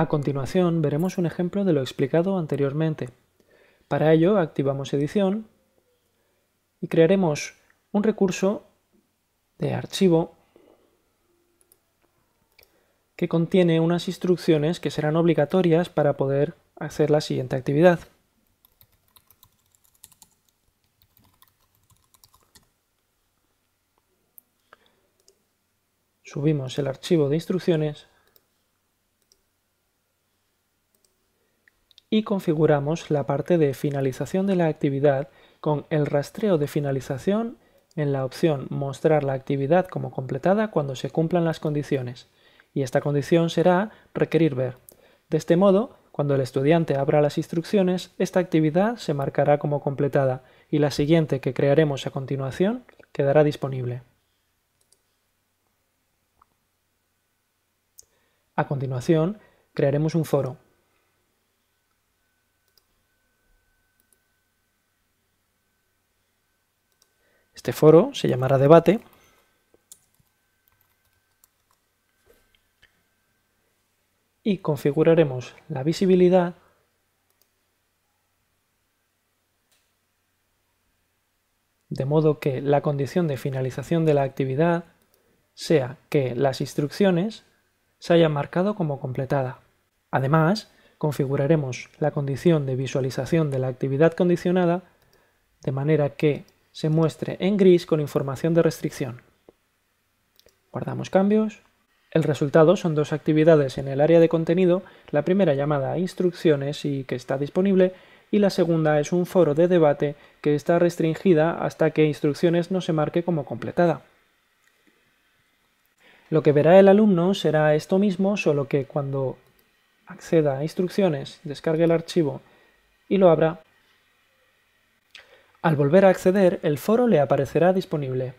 A continuación veremos un ejemplo de lo explicado anteriormente. Para ello activamos edición y crearemos un recurso de archivo que contiene unas instrucciones que serán obligatorias para poder hacer la siguiente actividad. Subimos el archivo de instrucciones y configuramos la parte de finalización de la actividad con el rastreo de finalización en la opción Mostrar la actividad como completada cuando se cumplan las condiciones, y esta condición será Requerir ver. De este modo, cuando el estudiante abra las instrucciones, esta actividad se marcará como completada y la siguiente que crearemos a continuación quedará disponible. A continuación, crearemos un foro Este foro se llamará debate. Y configuraremos la visibilidad de modo que la condición de finalización de la actividad sea que las instrucciones se hayan marcado como completada. Además, configuraremos la condición de visualización de la actividad condicionada de manera que se muestre en gris con información de restricción. Guardamos cambios. El resultado son dos actividades en el área de contenido, la primera llamada instrucciones y que está disponible, y la segunda es un foro de debate que está restringida hasta que instrucciones no se marque como completada. Lo que verá el alumno será esto mismo, solo que cuando acceda a instrucciones, descargue el archivo y lo abra, al volver a acceder, el foro le aparecerá disponible.